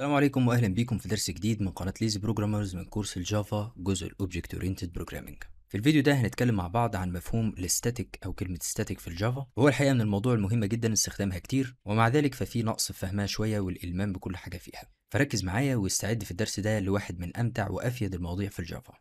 السلام عليكم واهلا بيكم في درس جديد من قناه ليزي بروجرامرز من كورس الجافا جزء الاوبجكت اورينتد بروجرامنج في الفيديو ده هنتكلم مع بعض عن مفهوم الاستاتيك او كلمه استاتيك في الجافا وهو الحقيقه من الموضوع المهمه جدا استخدامها كتير ومع ذلك ففي نقص في فهمها شويه والالمام بكل حاجه فيها فركز معايا واستعد في الدرس ده لواحد من امتع وافيد المواضيع في الجافا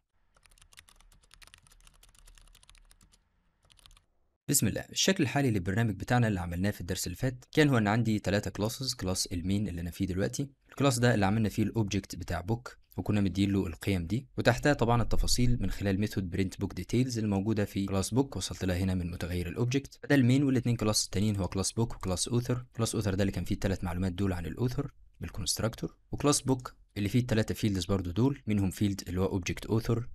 بسم الله الشكل الحالي للبرنامج بتاعنا اللي عملناه في الدرس اللي فات كان هو ان عندي ثلاثه كلاسز كلاس المين اللي انا فيه دلوقتي الكلاس ده اللي عملنا فيه الاوبجكت بتاع بوك وكنا مدين له القيم دي وتحتها طبعا التفاصيل من خلال ميثود برنت بوك ديتيلز الموجوده في كلاس بوك وصلت لها هنا من متغير الاوبجكت ده المين والاثنين كلاس التانيين هو كلاس بوك وكلاس اوثر كلاس اوثر ده اللي كان فيه الثلاث معلومات دول عن الاوثر بالكونستراكتور وكلاس بوك اللي فيه الثلاثه فيلدز برضو دول منهم فيلد اللي هو اوبجكت اوثر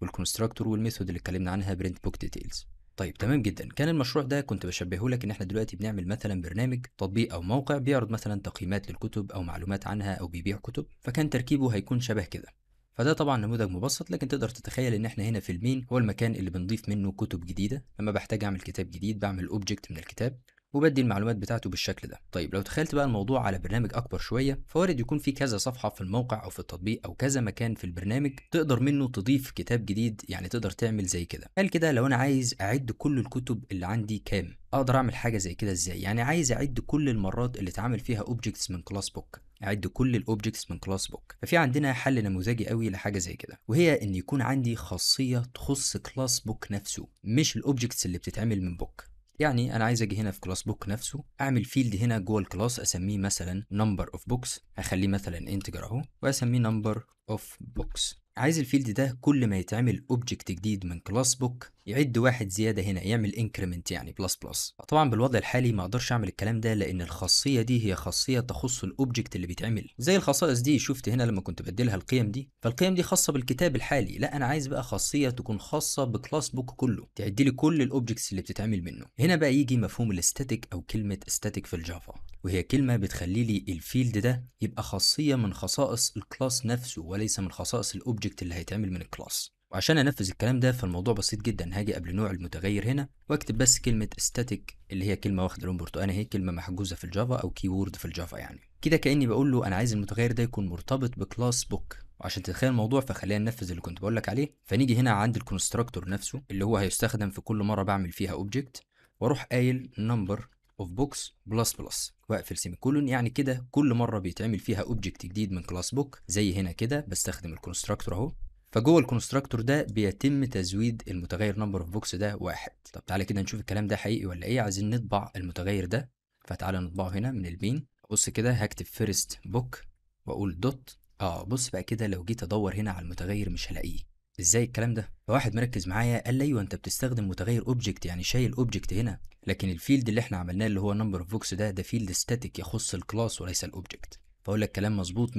والكونستراكتور والميثود اللي اتكلمنا عنها برنت بوك ديتيلز طيب تمام جدا كان المشروع ده كنت بشبهه لك ان احنا دلوقتي بنعمل مثلا برنامج تطبيق او موقع بيعرض مثلا تقييمات للكتب او معلومات عنها او بيبيع كتب فكان تركيبه هيكون شبه كده فده طبعا نموذج مبسط لكن تقدر تتخيل ان احنا هنا في المين هو المكان اللي بنضيف منه كتب جديده لما بحتاج اعمل كتاب جديد بعمل اوبجكت من الكتاب وبدي المعلومات بتاعته بالشكل ده طيب لو تخيلت بقى الموضوع على برنامج اكبر شويه فوارد يكون في كذا صفحه في الموقع او في التطبيق او كذا مكان في البرنامج تقدر منه تضيف كتاب جديد يعني تقدر تعمل زي كده قال كده لو انا عايز اعد كل الكتب اللي عندي كام اقدر اعمل حاجه زي كده ازاي يعني عايز اعد كل المرات اللي اتعمل فيها اوبجكتس من كلاس بوك اعد كل الاوبجكتس من كلاس بوك ففي عندنا حل نموذجي قوي لحاجه زي كده وهي ان يكون عندي خاصيه تخص كلاس بوك نفسه مش الاوبجكتس اللي بتتعمل من بوك يعني انا عايز اجي هنا في كلاس بوك نفسه اعمل فيلد هنا جوه الكلاس اسميه مثلا نمبر اوف بوكس اخليه مثلا انتجر اهو واسميه نمبر اوف بوكس عايز الفيلد ده كل ما يتعمل اوبجكت جديد من كلاس بوك يعد واحد زياده هنا يعمل انكريمنت يعني بلس بلس طبعا بالوضع الحالي ما اقدرش اعمل الكلام ده لان الخاصيه دي هي خاصيه تخص الاوبجكت اللي بيتعمل زي الخصائص دي شفت هنا لما كنت بديلها القيم دي فالقيم دي خاصه بالكتاب الحالي لا انا عايز بقى خاصيه تكون خاصه بكلاس بوك كله تعد لي كل الاوبجكتس اللي بتتعمل منه هنا بقى يجي مفهوم الاستاتيك او كلمه استاتيك في الجافا وهي كلمه بتخلي لي الفيلد ده يبقى خاصيه من خصائص الكلاس نفسه وليس من خصائص الاوبجكت اللي هيتعمل من الكلاس وعشان انفذ الكلام ده فالموضوع بسيط جدا هاجي قبل نوع المتغير هنا واكتب بس كلمه static اللي هي كلمه واخده لون برتقاني اهي كلمه محجوزه في الجافا او كي وورد في الجافا يعني كده كاني بقول له انا عايز المتغير ده يكون مرتبط بكلاس بوك وعشان تتخيل الموضوع فخلينا ننفذ اللي كنت بقول لك عليه فنيجي هنا عند الكونستراكتور نفسه اللي هو هيستخدم في كل مره بعمل فيها اوبجكت واروح قايل نمبر اوف بوكس بلس بلس واقفل سيمي كولون يعني كده كل مره بيتعمل فيها اوبجكت جديد من كلاس بوك زي هنا كده بستخدم الكونستراكتور اهو فجوه الكونستراكتور ده بيتم تزويد المتغير نمبر اوف بوكس ده واحد طب تعالى كده نشوف الكلام ده حقيقي ولا ايه عايزين نطبع المتغير ده فتعالى نطبعه هنا من البين بص كده هكتب فيرست بوك واقول دوت اه بص بقى كده لو جيت ادور هنا على المتغير مش هلاقيه ازاي الكلام ده فواحد مركز معايا قال لي ايوه انت بتستخدم متغير اوبجكت يعني شايل اوبجكت هنا لكن الفيلد اللي احنا عملناه اللي هو نمبر اوف بوكس ده ده فيلد ستاتيك يخص الكلاس وليس الاوبجكت بقول لك كلام مظبوط 100%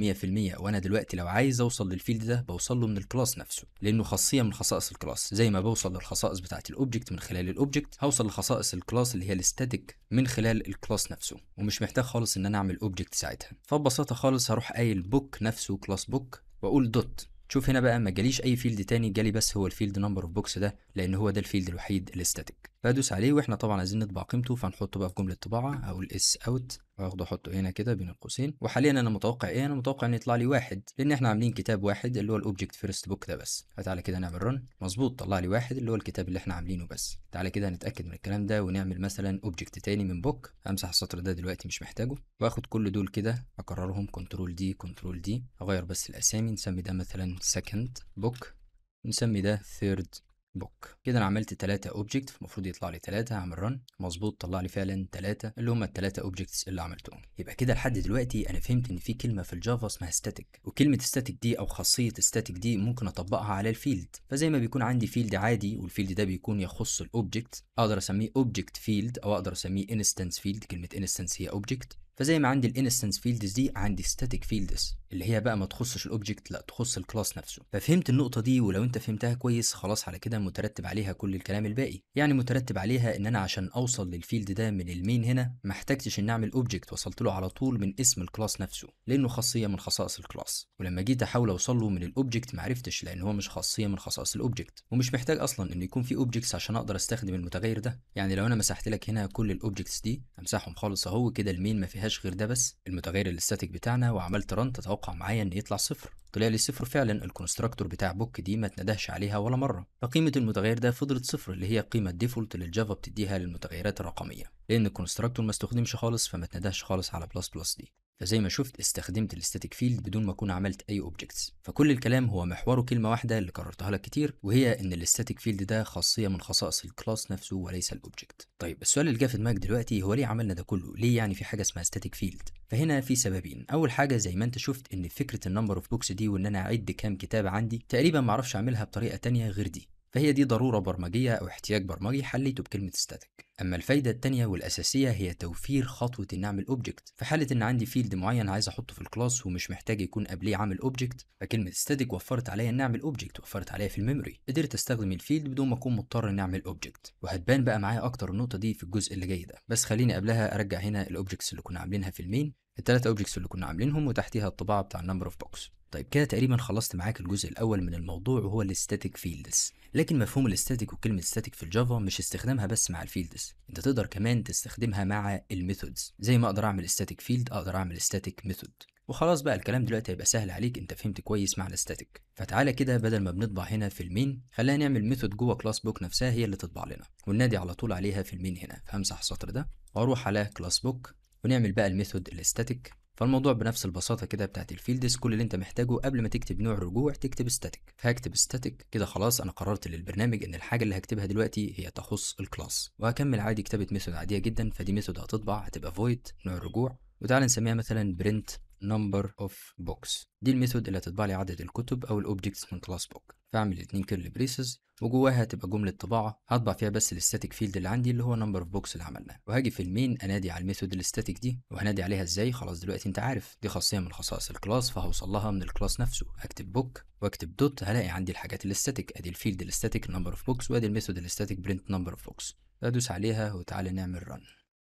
وانا دلوقتي لو عايز اوصل للفيلد ده بوصل له من الكلاس نفسه لانه خاصيه من خصائص الكلاس زي ما بوصل للخصائص بتاعه الاوبجكت من خلال الاوبجكت هوصل لخصائص الكلاس اللي هي الاستاتيك من خلال الكلاس نفسه ومش محتاج خالص ان انا اعمل اوبجكت ساعتها فببساطه خالص هروح قايل بوك نفسه كلاس بوك واقول دوت شوف هنا بقى ما جاليش اي فيلد تاني جالي بس هو الفيلد نمبر اوف بوكس ده لان هو ده الفيلد الوحيد الاستاتيك فادوس عليه واحنا طبعا عايزين نطبع قيمته فنحطه بقى في جمله طباعه هقول اس اوت هاخده احطه هنا كده بين القوسين وحاليا انا متوقع ايه انا متوقع ان يطلع لي واحد لان احنا عاملين كتاب واحد اللي هو الاوبجكت فيرست بوك ده بس فتعالى كده نعمل رن مظبوط طلع لي واحد اللي هو الكتاب اللي احنا عاملينه بس تعالى كده نتاكد من الكلام ده ونعمل مثلا اوبجكت تاني من بوك امسح السطر ده دلوقتي مش محتاجه واخد كل دول كده اكررهم كنترول دي كنترول دي اغير بس الاسامي نسمي ده مثلا سكند بوك نسمي ده ثيرد بوك كده انا عملت 3 اوبجكت المفروض يطلع لي 3 هعمل رن مظبوط طلع لي فعلا 3 اللي هم الثلاثة اوبجكتس اللي عملتهم يبقى كده لحد دلوقتي انا فهمت ان في كلمه في الجافا اسمها ستاتيك وكلمه ستاتيك دي او خاصيه ستاتيك دي ممكن اطبقها على الفيلد فزي ما بيكون عندي فيلد عادي والفيلد ده بيكون يخص الاوبجكت اقدر اسميه اوبجكت فيلد او اقدر اسميه انستنس فيلد كلمه انستنس هي اوبجكت فزي ما عندي الانستنس فيلدز دي عندي ستاتيك فيلدز اللي هي بقى ما تخصش الاوبجكت لا تخص الكلاس نفسه ففهمت النقطه دي ولو انت فهمتها كويس خلاص على كده مترتب عليها كل الكلام الباقي يعني مترتب عليها ان انا عشان اوصل للفيلد ده من المين هنا ما احتجتش ان اعمل اوبجكت وصلت له على طول من اسم الكلاس نفسه لانه خاصيه من خصائص الكلاس ولما جيت احاول اوصل له من الاوبجكت ما عرفتش لان هو مش خاصيه من خصائص الاوبجكت ومش محتاج اصلا ان يكون في اوبجكتس عشان اقدر استخدم المتغير ده يعني لو انا مسحت لك هنا كل الاوبجكتس دي امسحهم خالص اهو كده المين ما فيهاش غير ده بس المتغير الاستاتيك بتاعنا وعملت رن تتوقع متوقع معايا ان يطلع صفر طلع لي صفر فعلا الكونستراكتور بتاع بوك دي ما اتندهش عليها ولا مره فقيمه المتغير ده فضلت صفر اللي هي قيمه الديفولت اللي الجافا بتديها للمتغيرات الرقميه لان الكونستراكتور ما استخدمش خالص فما اتندهش خالص على بلس بلس دي فزي ما شفت استخدمت الاستاتيك فيلد بدون ما اكون عملت اي اوبجكتس فكل الكلام هو محوره كلمه واحده اللي كررتها لك كتير وهي ان الاستاتيك فيلد ده خاصيه من خصائص الكلاس نفسه وليس الاوبجكت طيب السؤال اللي جه في دماغك دلوقتي هو ليه عملنا ده كله ليه يعني في حاجه اسمها ستاتيك فيلد فهنا في سببين اول حاجه زي ما انت شفت ان فكره النمبر اوف بوكس دي وان انا اعد كام كتاب عندي تقريبا ما اعرفش اعملها بطريقه تانية غير دي فهي دي ضرورة برمجية أو احتياج برمجي حليته بكلمة static أما الفايدة التانية والأساسية هي توفير خطوة إن أعمل object في حالة إن عندي فيلد معين عايز أحطه في الكلاس ومش محتاج يكون قبليه عامل object فكلمة static وفرت عليا إن أعمل object وفرت عليا في الميموري قدرت أستخدم الفيلد بدون ما أكون مضطر إن أعمل object وهتبان بقى معايا أكتر النقطة دي في الجزء اللي جاي ده بس خليني قبلها أرجع هنا الأوبجكتس اللي كنا عاملينها في المين الثلاث اوبجكتس اللي كنا عاملينهم وتحتيها الطباعه بتاع النمبر اوف بوكس طيب كده تقريبا خلصت معاك الجزء الاول من الموضوع وهو الاستاتيك فيلدز لكن مفهوم الاستاتيك وكلمه ستاتيك في الجافا مش استخدامها بس مع الفيلدز انت تقدر كمان تستخدمها مع الميثودز زي ما اقدر اعمل استاتيك فيلد اقدر اعمل استاتيك ميثود وخلاص بقى الكلام دلوقتي هيبقى سهل عليك انت فهمت كويس معنى الستاتيك فتعالى كده بدل ما بنطبع هنا في المين خلينا نعمل ميثود جوه كلاس بوك نفسها هي اللي تطبع لنا والنادي على طول عليها في المين هنا فامسح السطر ده واروح على كلاس بوك ونعمل بقى الميثود الاستاتيك فالموضوع بنفس البساطه كده بتاعت الفيلدز كل اللي انت محتاجه قبل ما تكتب نوع رجوع تكتب ستاتيك فهكتب ستاتيك كده خلاص انا قررت للبرنامج ان الحاجه اللي هكتبها دلوقتي هي تخص الكلاس وهكمل عادي كتابه ميثود عاديه جدا فدي ميثود هتطبع هتبقى فويد نوع الرجوع وتعالى نسميها مثلا برنت number of books دي الميثود اللي هتطبع لي عدد الكتب او الاوبجكتس من كلاس بوك فاعمل اتنين كيرل بريسز وجواها هتبقى جمله طباعه هطبع فيها بس الستاتيك فيلد اللي عندي اللي هو نمبر اوف بوكس اللي عملناه وهاجي في المين انادي على الميثود الستاتيك دي وهنادي عليها ازاي خلاص دلوقتي انت عارف دي خاصيه من خصائص الكلاس فهوصل لها من الكلاس نفسه اكتب بوك واكتب دوت هلاقي عندي الحاجات الاستاتيك ادي الفيلد الاستاتيك نمبر اوف بوكس وادي الميثود الاستاتيك برنت نمبر اوف بوكس ادوس عليها وتعالى نعمل رن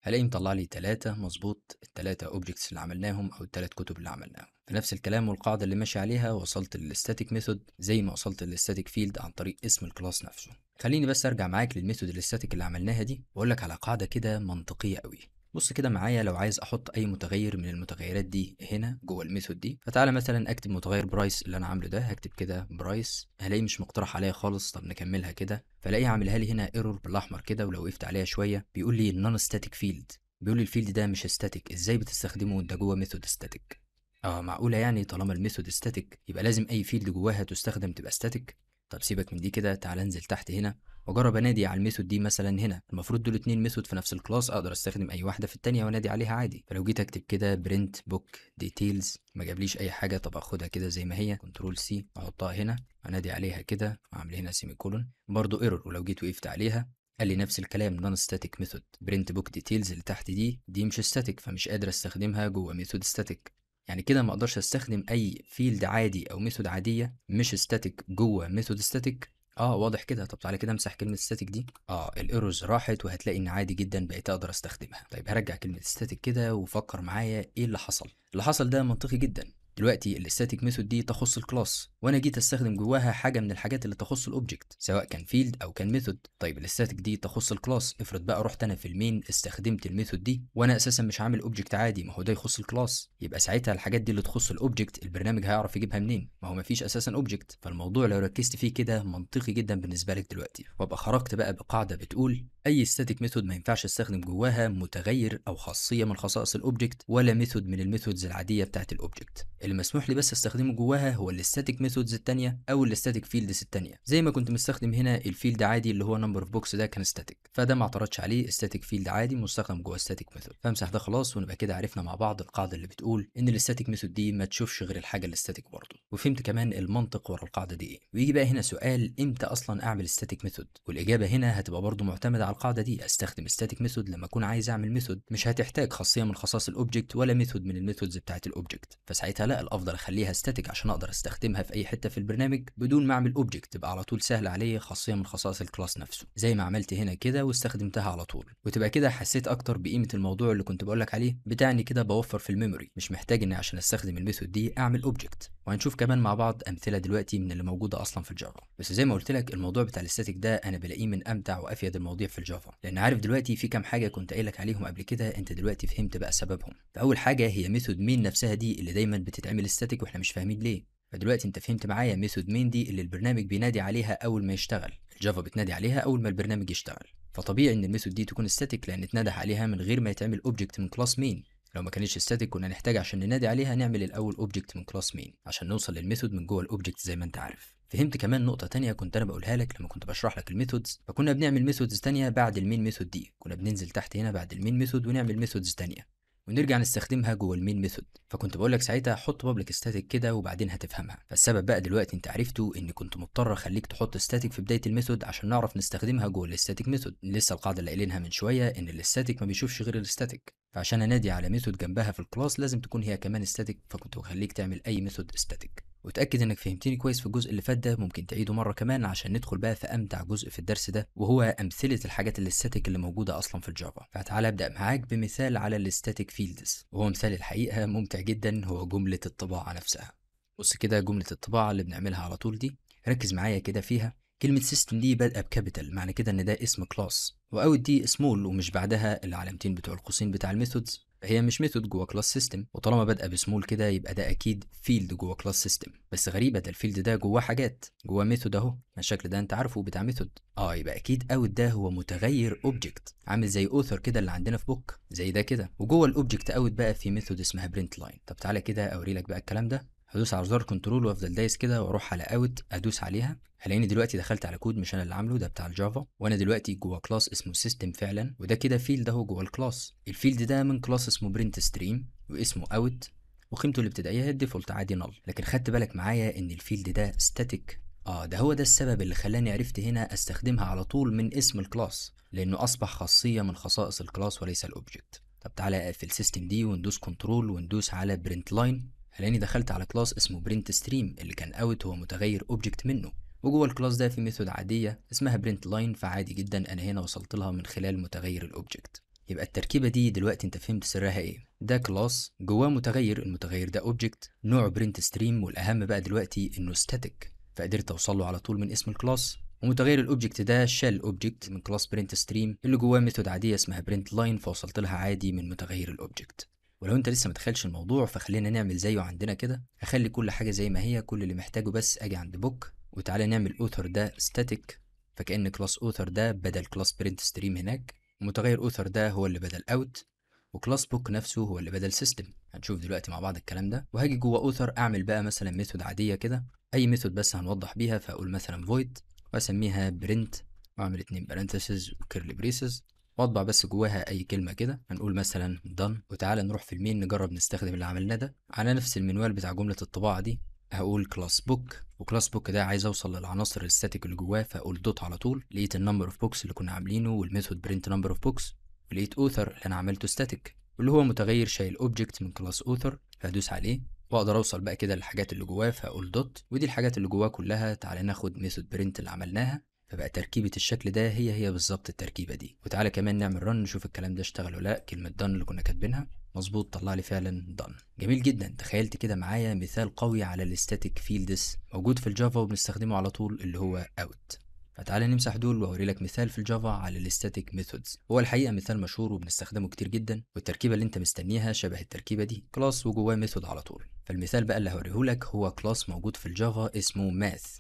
هلاقي مطلع لي ثلاثة مظبوط الثلاثة اوبجكتس اللي عملناهم او الثلاث كتب اللي عملناهم نفس الكلام والقاعدة اللي ماشي عليها وصلت للستاتيك ميثود زي ما وصلت للستاتيك فيلد عن طريق اسم الكلاس نفسه خليني بس ارجع معاك للميثود الستاتيك اللي عملناها دي واقول لك على قاعده كده منطقيه قوي بص كده معايا لو عايز احط اي متغير من المتغيرات دي هنا جوه الميثود دي فتعالى مثلا اكتب متغير برايس اللي انا عامله ده هكتب كده برايس هلاقيه مش مقترح عليا خالص طب نكملها كده فلاقي عاملها لي هنا ايرور بالاحمر كده ولو وقفت عليها شويه بيقول لي نون ستاتيك فيلد بيقول لي الفيلد ده مش ستاتيك ازاي بتستخدمه ده جوه ميثود ستاتيك اه معقوله يعني طالما الميثود ستاتيك يبقى لازم اي فيلد جواها تستخدم تبقى ستاتيك طب سيبك من دي كده تعالى انزل تحت هنا واجرب انادي على الميثود دي مثلا هنا المفروض دول اتنين ميثود في نفس الكلاس اقدر استخدم اي واحده في التانيه وانادي عليها عادي فلو جيت اكتب كده برنت بوك ديتيلز ما جابليش اي حاجه طب اخدها كده زي ما هي كنترول سي احطها هنا انادي عليها كده واعمل هنا سيمي كولون برضو ايرور ولو جيت وقفت عليها قال لي نفس الكلام نون ستاتيك ميثود برنت بوك ديتيلز اللي تحت دي دي مش ستاتيك فمش قادر استخدمها جوه ميثود ستاتيك يعني كده ما اقدرش استخدم اي فيلد عادي او ميثود عاديه مش ستاتيك جوه ميثود ستاتيك اه واضح كده طب تعالى كده امسح كلمه ستاتيك دي اه الايرورز راحت وهتلاقي ان عادي جدا بقيت اقدر استخدمها طيب هرجع كلمه ستاتيك كده وفكر معايا ايه اللي حصل اللي حصل ده منطقي جدا دلوقتي الاستاتيك ميثود دي تخص الكلاس وانا جيت استخدم جواها حاجه من الحاجات اللي تخص الاوبجكت سواء كان فيلد او كان ميثود طيب الاستاتيك دي تخص الكلاس افرض بقى رحت انا في المين استخدمت الميثود دي وانا اساسا مش عامل اوبجكت عادي ما هو ده يخص الكلاس يبقى ساعتها الحاجات دي اللي تخص الاوبجكت البرنامج هيعرف يجيبها منين ما هو مفيش اساسا اوبجكت فالموضوع لو ركزت فيه كده منطقي جدا بالنسبه لك دلوقتي وابقى خرجت بقى بقاعده بتقول اي ستاتيك ميثود ما ينفعش استخدم جواها متغير او خاصيه من خصائص الاوبجكت ولا ميثود من الميثودز العاديه بتاعت الاوبجكت اللي مسموح لي بس استخدمه جواها هو الاستاتيك الميثودز الثانيه او الاستاتيك فيلدز الثانيه زي ما كنت مستخدم هنا الفيلد عادي اللي هو نمبر اوف بوكس ده كان ستاتيك فده ما اعترضش عليه استاتيك فيلد عادي مستخدم جوه ستاتيك ميثود فامسح ده خلاص ونبقى كده عرفنا مع بعض القاعده اللي بتقول ان الاستاتيك ميثود دي ما تشوفش غير الحاجه الاستاتيك برضه وفهمت كمان المنطق ورا القاعده دي ايه ويجي بقى هنا سؤال امتى اصلا اعمل ستاتيك ميثود والاجابه هنا هتبقى برضه معتمده على القاعده دي استخدم ستاتيك ميثود لما اكون عايز اعمل ميثود مش هتحتاج خاصيه من خصائص الاوبجكت ولا ميثود من الميثودز بتاعت الاوبجكت فساعتها لا الافضل اخليها ستاتيك عشان اقدر استخدمها في اي اي حته في البرنامج بدون ما اعمل اوبجكت تبقى على طول سهله عليا خاصيه من خصائص الكلاس نفسه زي ما عملت هنا كده واستخدمتها على طول وتبقى كده حسيت اكتر بقيمه الموضوع اللي كنت بقول لك عليه بتاع اني كده بوفر في الميموري مش محتاج اني عشان استخدم الميثود دي اعمل اوبجكت وهنشوف كمان مع بعض امثله دلوقتي من اللي موجوده اصلا في الجافا بس زي ما قلت لك الموضوع بتاع الاستاتيك ده انا بلاقيه من امتع وافيد المواضيع في الجافا لان عارف دلوقتي في كام حاجه كنت قايل لك عليهم قبل كده انت دلوقتي فهمت بقى سببهم فاول حاجه هي ميثود مين نفسها دي اللي دايما بتتعمل استاتيك واحنا مش فاهمين ليه فدلوقتي انت فهمت معايا ميثود مين دي اللي البرنامج بينادي عليها اول ما يشتغل الجافا بتنادي عليها اول ما البرنامج يشتغل فطبيعي ان الميثود دي تكون ستاتيك لان اتنادى عليها من غير ما يتعمل اوبجكت من كلاس مين لو ما كانتش ستاتيك كنا نحتاج عشان ننادي عليها نعمل الاول اوبجكت من كلاس مين عشان نوصل للميثود من جوه الاوبجكت زي ما انت عارف فهمت كمان نقطة تانية كنت أنا بقولها لك لما كنت بشرح لك الميثودز فكنا بنعمل ميثودز تانية بعد المين ميثود دي كنا بننزل تحت هنا بعد المين ميثود ونعمل ميثودز تانية ونرجع نستخدمها جوه المين ميثود فكنت بقول لك ساعتها حط بابليك ستاتيك كده وبعدين هتفهمها فالسبب بقى دلوقتي انت عرفته ان كنت مضطر اخليك تحط ستاتيك في بدايه الميثود عشان نعرف نستخدمها جوه الاستاتيك ميثود لسه القاعده اللي قايلينها من شويه ان الاستاتيك ما بيشوفش غير الاستاتيك فعشان انادي على ميثود جنبها في الكلاس لازم تكون هي كمان استاتيك فكنت بخليك تعمل اي ميثود استاتيك وتأكد انك فهمتني كويس في الجزء اللي فات ده ممكن تعيده مرة كمان عشان ندخل بقى في امتع جزء في الدرس ده وهو امثلة الحاجات الاستاتيك اللي موجودة اصلا في الجافا فتعالى ابدأ معاك بمثال على الاستاتيك فيلدز وهو مثال الحقيقة ممتع جدا هو جملة الطباعة نفسها بص كده جملة الطباعة اللي بنعملها على طول دي ركز معايا كده فيها كلمة سيستم دي بادئة بكابيتال معنى كده إن ده اسم كلاس وأوت دي سمول ومش بعدها العلامتين بتوع القوسين بتاع الميثودز فهي مش ميثود جوه كلاس سيستم وطالما بادئه بسمول كده يبقى ده اكيد فيلد جوه كلاس سيستم بس غريبه ده الفيلد ده جواه حاجات جواه ميثود اهو الشكل ده انت عارفه بتاع ميثود اه يبقى اكيد اوت ده هو متغير اوبجكت عامل زي اوثر كده اللي عندنا في بوك زي ده كده وجوه الاوبجكت اوت بقى في ميثود اسمها برنت لاين طب تعالى كده اوري لك بقى الكلام ده هدوس على زرار كنترول وافضل دايس كده واروح على اوت ادوس عليها هلاقيني دلوقتي دخلت على كود مش انا اللي عامله ده بتاع الجافا وانا دلوقتي جوه كلاس اسمه سيستم فعلا وده كده فيلد اهو جوه الكلاس الفيلد ده من كلاس اسمه برنت ستريم واسمه اوت وقيمته الابتدائيه هي الديفولت عادي نل لكن خدت بالك معايا ان الفيلد ده ستاتيك اه ده هو ده السبب اللي خلاني عرفت هنا استخدمها على طول من اسم الكلاس لانه اصبح خاصيه من خصائص الكلاس وليس الاوبجكت طب تعالى اقفل سيستم دي وندوس كنترول وندوس على برنت لاين هلاني دخلت على كلاس اسمه برنت ستريم اللي كان اوت هو متغير اوبجكت منه وجوه الكلاس ده في ميثود عادية اسمها برنت لاين فعادي جدا انا هنا وصلت لها من خلال متغير الاوبجكت يبقى التركيبة دي دلوقتي انت فهمت سرها ايه ده كلاس جواه متغير المتغير ده اوبجكت نوع برنت ستريم والاهم بقى دلوقتي انه ستاتيك فقدرت اوصل له على طول من اسم الكلاس ومتغير الاوبجكت ده شال اوبجكت من كلاس برنت ستريم اللي جواه ميثود عاديه اسمها برنت لاين فوصلت لها عادي من متغير الاوبجكت ولو انت لسه متخيلش الموضوع فخلينا نعمل زيه عندنا كده اخلي كل حاجه زي ما هي كل اللي محتاجه بس اجي عند بوك وتعالى نعمل اوثر ده ستاتيك فكأن كلاس اوثر ده بدل كلاس برنت ستريم هناك ومتغير اوثر ده هو اللي بدل اوت وكلاس بوك نفسه هو اللي بدل سيستم هنشوف دلوقتي مع بعض الكلام ده وهاجي جوه اوثر اعمل بقى مثلا ميثود عاديه كده اي ميثود بس هنوضح بيها فاقول مثلا void واسميها برنت واعمل اتنين بارنثيسز وكيرلي بريسز واطبع بس جواها اي كلمه كده هنقول مثلا دن وتعالى نروح في المين نجرب نستخدم اللي عملناه ده على نفس المنوال بتاع جمله الطباعه دي هقول كلاس بوك وكلاس بوك ده عايز اوصل للعناصر الستاتيك اللي جواه فاقول دوت على طول لقيت النمبر اوف بوكس اللي كنا عاملينه والميثود برنت نمبر اوف بوكس ولقيت اوثر اللي انا عملته ستاتيك واللي هو متغير شايل اوبجكت من كلاس اوثر فادوس عليه واقدر اوصل بقى كده للحاجات اللي جواه فاقول دوت ودي الحاجات اللي جواه كلها تعالى ناخد ميثود برنت اللي عملناها فبقى تركيبة الشكل ده هي هي بالظبط التركيبة دي وتعالى كمان نعمل رن نشوف الكلام ده اشتغل ولا لا كلمة done اللي كنا كاتبينها مظبوط طلع لي فعلا دان جميل جدا تخيلت كده معايا مثال قوي على الاستاتيك فيلدز موجود في الجافا وبنستخدمه على طول اللي هو اوت فتعالى نمسح دول واوري لك مثال في الجافا على الاستاتيك ميثودز هو الحقيقه مثال مشهور وبنستخدمه كتير جدا والتركيبه اللي انت مستنيها شبه التركيبه دي كلاس وجواه ميثود على طول فالمثال بقى اللي هوريه لك هو كلاس موجود في الجافا اسمه ماث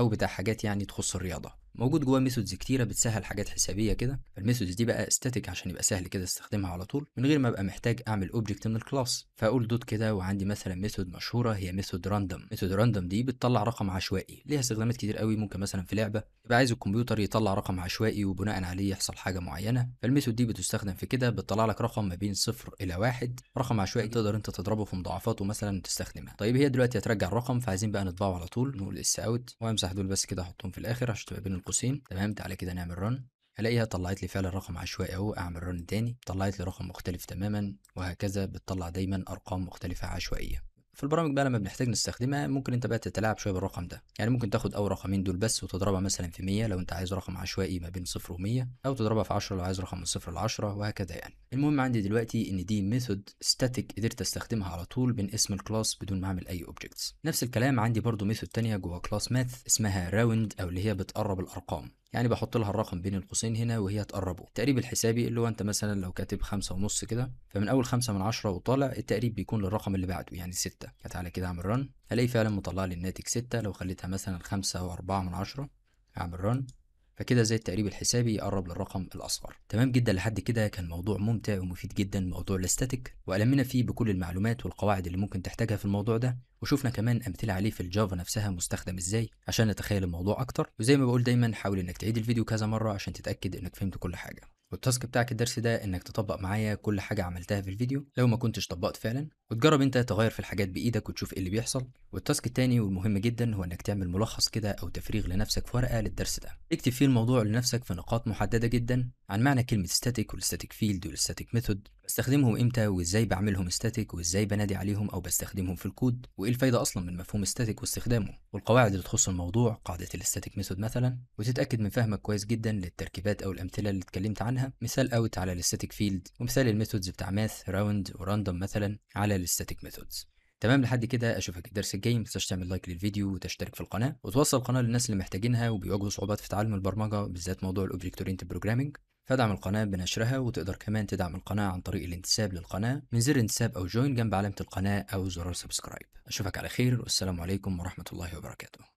او بتاع حاجات يعني تخص الرياضه موجود جواه ميثودز كتيره بتسهل حاجات حسابيه كده فالميثودز دي بقى استاتيك عشان يبقى سهل كده استخدمها على طول من غير ما ابقى محتاج اعمل اوبجكت من الكلاس فاقول دوت كده وعندي مثلا ميثود مشهوره هي ميثود راندوم ميثود راندوم دي بتطلع رقم عشوائي ليها استخدامات كتير قوي ممكن مثلا في لعبه بقى عايز الكمبيوتر يطلع رقم عشوائي وبناء عليه يحصل حاجه معينه فالميثود دي بتستخدم في كده بتطلع لك رقم ما بين صفر الى واحد رقم عشوائي تقدر انت تضربه في مضاعفاته مثلا وتستخدمها طيب هي دلوقتي هترجع الرقم فعايزين بقى نطبعه على طول نقول اس اوت وامسح دول بس كده احطهم في الاخر عشان تبقى بين القوسين تمام تعالى كده نعمل رن الاقيها طلعت لي فعلا رقم عشوائي اهو اعمل رن تاني طلعت لي رقم مختلف تماما وهكذا بتطلع دايما ارقام مختلفه عشوائيه في البرامج بقى لما بنحتاج نستخدمها ممكن انت بقى تتلاعب شويه بالرقم ده يعني ممكن تاخد اول رقمين دول بس وتضربها مثلا في 100 لو انت عايز رقم عشوائي ما بين 0 و100 او تضربها في 10 لو عايز رقم من 0 ل 10 وهكذا يعني المهم عندي دلوقتي ان دي ميثود ستاتيك قدرت استخدمها على طول بين اسم الكلاس بدون ما اعمل اي اوبجكتس نفس الكلام عندي برضو ميثود تانية جوه كلاس ماث اسمها راوند او اللي هي بتقرب الارقام يعني بحط لها الرقم بين القوسين هنا وهي تقربه التقريب الحسابي اللي هو انت مثلا لو كاتب خمسة ونص كده فمن اول خمسة من عشرة وطالع التقريب بيكون للرقم اللي بعده يعني ستة هتعالى كده اعمل رن هلاقي فعلا مطلع لي الناتج ستة لو خليتها مثلا خمسة واربعة من عشرة اعمل رن فكده زي التقريب الحسابي يقرب للرقم الاصغر تمام جدا لحد كده كان موضوع ممتع ومفيد جدا موضوع الاستاتيك والمنا فيه بكل المعلومات والقواعد اللي ممكن تحتاجها في الموضوع ده وشوفنا كمان امثله عليه في الجافا نفسها مستخدم ازاي عشان نتخيل الموضوع اكتر وزي ما بقول دايما حاول انك تعيد الفيديو كذا مره عشان تتاكد انك فهمت كل حاجه والتاسك بتاعك الدرس ده انك تطبق معايا كل حاجه عملتها في الفيديو لو ما كنتش طبقت فعلا وتجرب انت تغير في الحاجات بايدك وتشوف ايه اللي بيحصل والتاسك التاني والمهم جدا هو انك تعمل ملخص كده او تفريغ لنفسك في ورقه للدرس ده اكتب فيه الموضوع لنفسك في نقاط محدده جدا عن معنى كلمه ستاتيك والستاتيك فيلد والستاتيك ميثود استخدمهم امتى وازاي بعملهم ستاتيك وازاي بنادي عليهم او بستخدمهم في الكود وايه الفايده اصلا من مفهوم ستاتيك واستخدامه والقواعد اللي تخص الموضوع قاعده الاستاتيك ميثود مثلا وتتاكد من فهمك كويس جدا للتركيبات او الامثله اللي اتكلمت عنها مثال اوت على الاستاتيك فيلد ومثال الميثودز بتاع ماث راوند وراندوم مثلا على الاستاتيك ميثودز تمام لحد كده اشوفك الدرس الجاي ما تنساش تعمل لايك للفيديو وتشترك في القناه وتوصل القناه للناس اللي محتاجينها وبيواجهوا صعوبات في تعلم البرمجه بالذات موضوع الاوبجكت اورينتد بروجرامنج فادعم القناة بنشرها وتقدر كمان تدعم القناة عن طريق الانتساب للقناة من زر انتساب أو جوين جنب علامة القناة أو زرار سبسكرايب أشوفك على خير والسلام عليكم ورحمة الله وبركاته